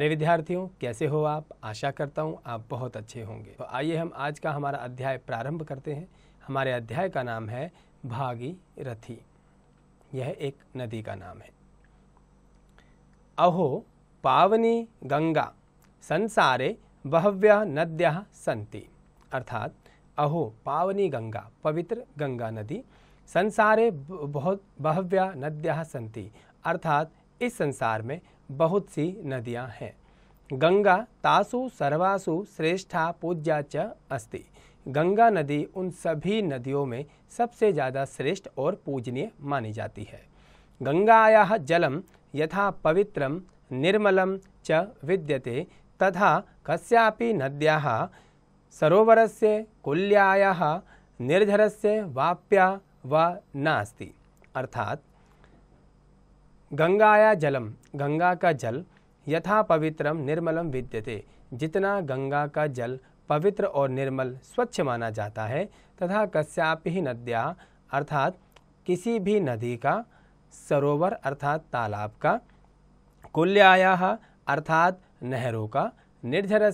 प्यारे विद्यार्थियों कैसे हो आप आशा करता हूँ आप बहुत अच्छे होंगे तो आइए हम आज का हमारा अध्याय प्रारंभ करते हैं हमारे अध्याय का नाम है भागीरथी यह एक नदी का नाम है अहो पावनी गंगा संसारे बहव्य नद्या संति अर्थात अहो पावनी गंगा पवित्र गंगा नदी संसारे बहुत बहव्य नद्या संति अर्थात इस संसार में बहुत सी नदियां हैं गंगा तासु सर्वासु श्रेष्ठा पूज्या च अस्ति गंगा नदी उन सभी नदियों में सबसे ज़्यादा श्रेष्ठ और पूजनीय मानी जाती है गंगाया जलम यथा पवित्रम निर्मलम च विद्यते तथा कस्यापि नद्याः सरोवरस्य कुल्यायाः निर्झरस्य वाप्या वा नास्ति अर्थात गंगाया जलम गंगा का जल यथा पवित्रम निर्मलम विद्यते जितना गंगा का जल पवित्र और निर्मल स्वच्छ माना जाता है तथा कश्यापि ही नद्या अर्थात किसी भी नदी का सरोवर अर्थात तालाब का कुल्याया अर्थात नहरों का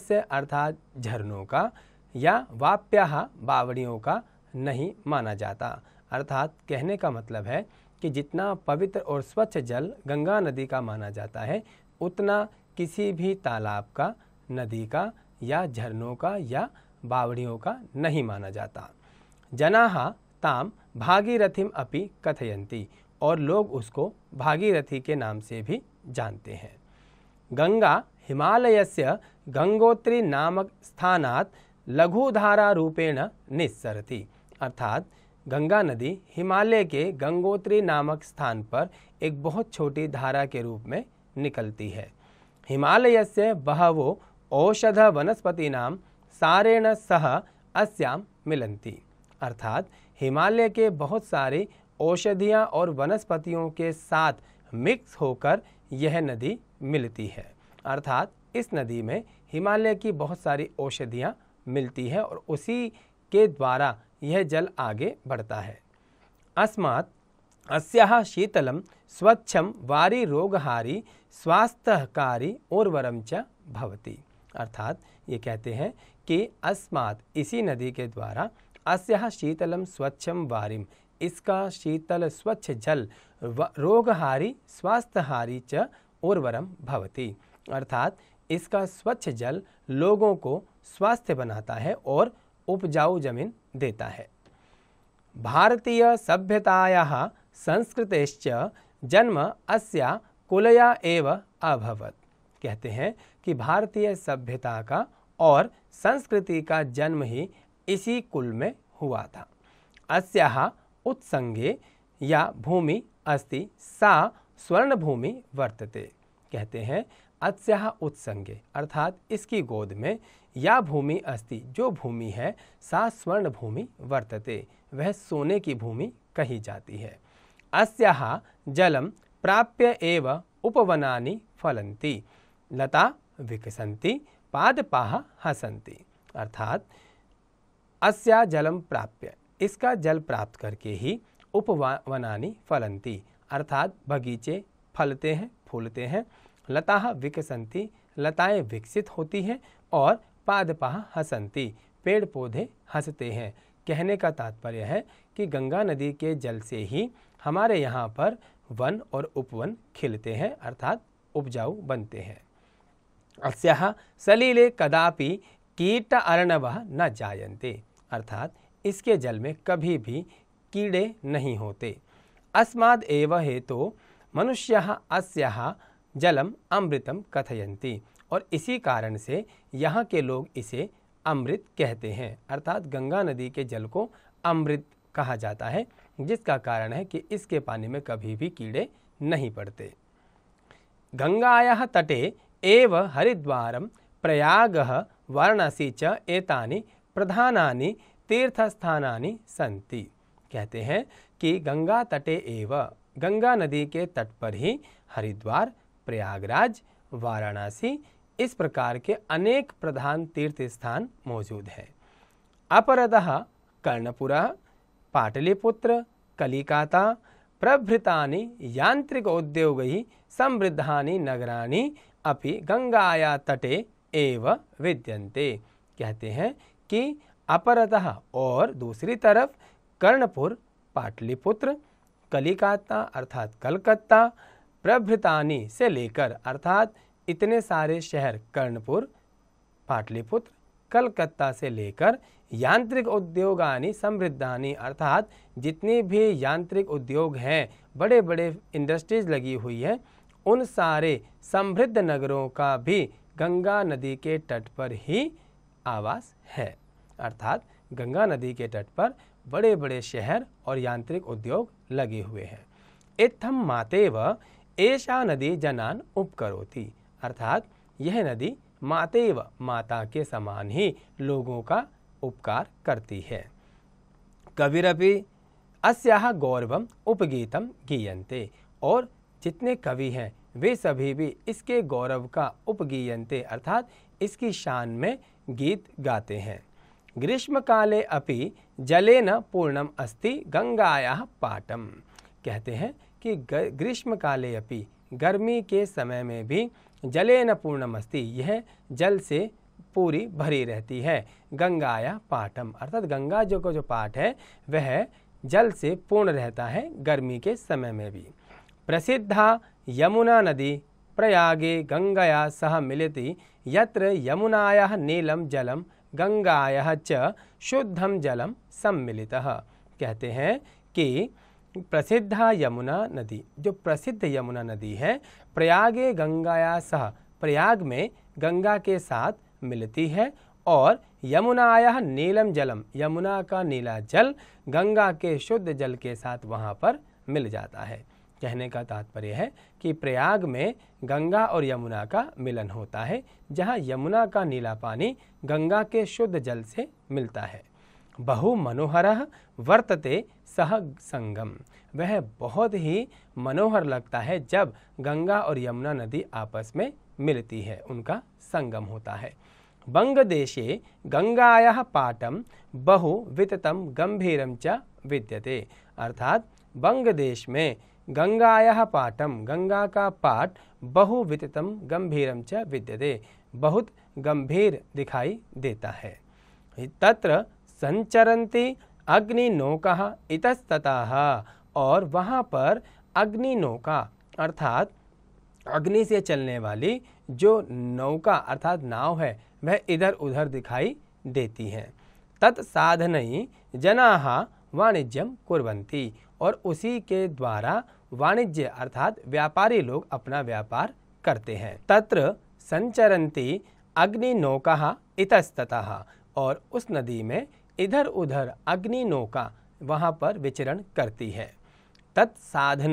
से अर्थात झरनों का या वाप्या बावड़ियों का नहीं माना जाता अर्थात कहने का मतलब है कि जितना पवित्र और स्वच्छ जल गंगा नदी का माना जाता है उतना किसी भी तालाब का नदी का या झरनों का या बावड़ियों का नहीं माना जाता जनाहा ताम भागीरथिम अपि कथयंती और लोग उसको भागीरथी के नाम से भी जानते हैं गंगा हिमालयस्य गंगोत्री नामक स्थानात लघुधारा रूपेण निस्सरती अर्थात गंगा नदी हिमालय के गंगोत्री नामक स्थान पर एक बहुत छोटी धारा के रूप में निकलती है हिमालय से बहवो औषध नाम सारेण सह अस्याम मिलती अर्थात हिमालय के बहुत सारे औषधियाँ और वनस्पतियों के साथ मिक्स होकर यह नदी मिलती है अर्थात इस नदी में हिमालय की बहुत सारी औषधियाँ मिलती हैं और उसी के द्वारा यह जल आगे बढ़ता है अस्मात् अस्या शीतलं स्वच्छ वारी रोगहारी स्वास्थ्यकारी उर्वरम च अर्थात ये कहते हैं कि अस्मात् इसी नदी के द्वारा अस्या शीतल स्वच्छ वारिम इसका शीतल स्वच्छ जल रोगहारी स्वास्थ्यहारी च उर्वरम भवति अर्थात इसका स्वच्छ जल लोगों को स्वास्थ्य बनाता है और उपजाऊ जमीन देता है भारतीय सभ्यताया संस्कृत जन्म अस्या कुलया एव अभवत कहते हैं कि भारतीय सभ्यता का और संस्कृति का जन्म ही इसी कुल में हुआ था अस्या उत्संगे या भूमि अस्ति सा स्वर्ण भूमि वर्तते कहते हैं अस्या उत्संगे अर्थात इसकी गोद में या भूमि अस्ति जो भूमि है सा स्वर्ण भूमि वर्तते वह सोने की भूमि कही जाती है अस्याः जलम प्राप्य एव उपवनानि फलन्ति लता विकसन्ति पादपाः हसन्ति अर्थात अस्या जलम प्राप्य इसका जल प्राप्त करके ही उपवनानि फलन्ति अर्थात बगीचे फलते हैं फूलते हैं लता विकसन्ति लताएं विकसित होती हैं और पादपाह हसंती पेड़ पौधे हंसते हैं कहने का तात्पर्य है कि गंगा नदी के जल से ही हमारे यहाँ पर वन और उपवन खिलते हैं अर्थात उपजाऊ बनते हैं अस्या सलीले कदापि कीट अर्णव न जायन्ते अर्थात इसके जल में कभी भी कीड़े नहीं होते अस्माद एव हेतु तो मनुष्य अस्या जलम अमृतम कथयंती और इसी कारण से यहाँ के लोग इसे अमृत कहते हैं अर्थात गंगा नदी के जल को अमृत कहा जाता है जिसका कारण है कि इसके पानी में कभी भी कीड़े नहीं पड़ते गंगाया तटे एव हरिद्वार प्रयाग वाराणसी च एतानि प्रधानानि तीर्थस्थानानि सन्ति कहते हैं कि गंगा तटे एव गंगा नदी के तट पर ही हरिद्वार प्रयागराज वाराणसी इस प्रकार के अनेक प्रधान तीर्थ स्थान मौजूद हैं अपरतः कर्णपुरा पाटलिपुत्र कलिकाता प्रभृता यांत्रिक उद्योग समृद्धा नगरा अपि गंगाया तटे एव विद्यन्ते कहते हैं कि अपरतः और दूसरी तरफ कर्णपुर पाटलिपुत्र कलिकाता अर्थात कलकत्ता प्रभृतानी से लेकर अर्थात इतने सारे शहर कर्णपुर पाटलिपुत्र कलकत्ता से लेकर यांत्रिक उद्योगानी समृद्धानी अर्थात जितने भी यांत्रिक उद्योग हैं बड़े बड़े इंडस्ट्रीज लगी हुई है उन सारे समृद्ध नगरों का भी गंगा नदी के तट पर ही आवास है अर्थात गंगा नदी के तट पर बड़े बड़े शहर और यांत्रिक उद्योग लगे हुए हैं इत्थम मातेव ऐशा नदी जनान उपकरोती अर्थात यह नदी मातेव माता के समान ही लोगों का उपकार करती है कविरपि अस्याह गौरव उपगीतम गीयंते और जितने कवि हैं वे सभी भी इसके गौरव का उपगीयते अर्थात इसकी शान में गीत गाते हैं ग्रीष्म काले अपि जले न पूर्णम अस्ति गंगाया पाटम कहते हैं कि ग्रीष्म काले अपि गर्मी के समय में भी जले न पूर्णमस्ति यह जल से पूरी भरी रहती है गंगाया पाठम अर्थात गंगा जो का जो पाठ है वह जल से पूर्ण रहता है गर्मी के समय में भी प्रसिद्धा यमुना नदी प्रयागे गंगया सह मिलती यत्र यमुनाया नीलम जलम गंगाया च शुद्धम जलम सम्मिलित कहते हैं कि प्रसिद्ध यमुना नदी जो प्रसिद्ध यमुना नदी है प्रयागे गंगाया सह प्रयाग में गंगा के साथ मिलती है और यमुनाया नीलम जलम यमुना का नीला जल गंगा के शुद्ध जल के साथ वहाँ पर मिल जाता है कहने का तात्पर्य है कि प्रयाग में गंगा और यमुना का मिलन होता है जहाँ यमुना का नीला पानी गंगा के शुद्ध जल से मिलता है बहु मनोहर वर्तते सह संगम वह बहुत ही मनोहर लगता है जब गंगा और यमुना नदी आपस में मिलती है उनका संगम होता है बंगदेशे गंगाया पाटम बहु विततम गंभीरम च विद्यते अर्थात बंगदेश में गंगाया पाटम गंगा का पाठ बहु विततम गंभीरम च विद्यते बहुत गंभीर दिखाई देता है तत्र संचरन्ति नौका इतस्तः और वहाँ पर नौका अर्थात अग्नि से चलने वाली जो नौका अर्थात नाव है वह इधर उधर दिखाई देती है तत्साधनई जनाः वाणिज्यम कुरंती और उसी के द्वारा वाणिज्य अर्थात व्यापारी लोग अपना व्यापार करते हैं तत्र संचरन्ति नौका इतस्तः और उस नदी में इधर उधर अग्नि नौका वहाँ पर विचरण करती है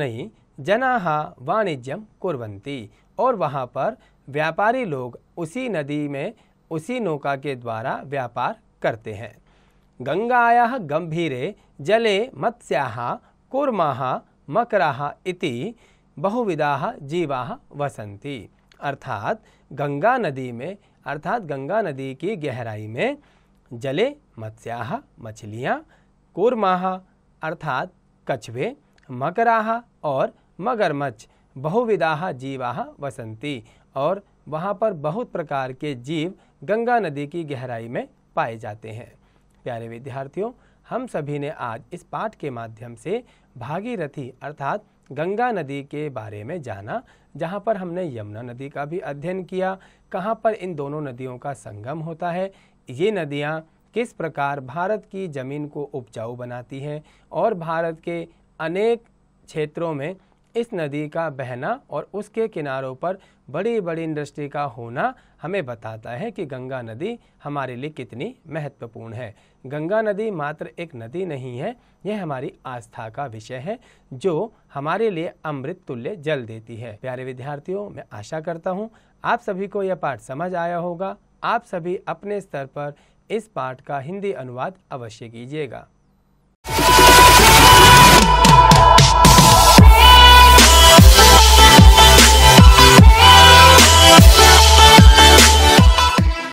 ही जना वाणिज्यम कुर्वन्ति और वहाँ पर व्यापारी लोग उसी नदी में उसी नौका के द्वारा व्यापार करते हैं गंगाया गंभीरे जले मत्स्या कूर्मा मकरा इति बहुविधा जीवा वसंती अर्थात गंगा नदी में अर्थात गंगा नदी की गहराई में जले मत्स्याह मछलियाँ कोरमाह अर्थात कछुए मकराह और मगरमच्छ बहुविधा जीवाह वसंती और वहाँ पर बहुत प्रकार के जीव गंगा नदी की गहराई में पाए जाते हैं प्यारे विद्यार्थियों हम सभी ने आज इस पाठ के माध्यम से भागीरथी अर्थात गंगा नदी के बारे में जाना जहाँ पर हमने यमुना नदी का भी अध्ययन किया कहाँ पर इन दोनों नदियों का संगम होता है ये नदियाँ किस प्रकार भारत की ज़मीन को उपजाऊ बनाती हैं और भारत के अनेक क्षेत्रों में इस नदी का बहना और उसके किनारों पर बड़ी बड़ी इंडस्ट्री का होना हमें बताता है कि गंगा नदी हमारे लिए कितनी महत्वपूर्ण है गंगा नदी मात्र एक नदी नहीं है यह हमारी आस्था का विषय है जो हमारे लिए अमृत तुल्य जल देती है प्यारे विद्यार्थियों मैं आशा करता हूँ आप सभी को यह पाठ समझ आया होगा आप सभी अपने स्तर पर इस पाठ का हिंदी अनुवाद अवश्य कीजिएगा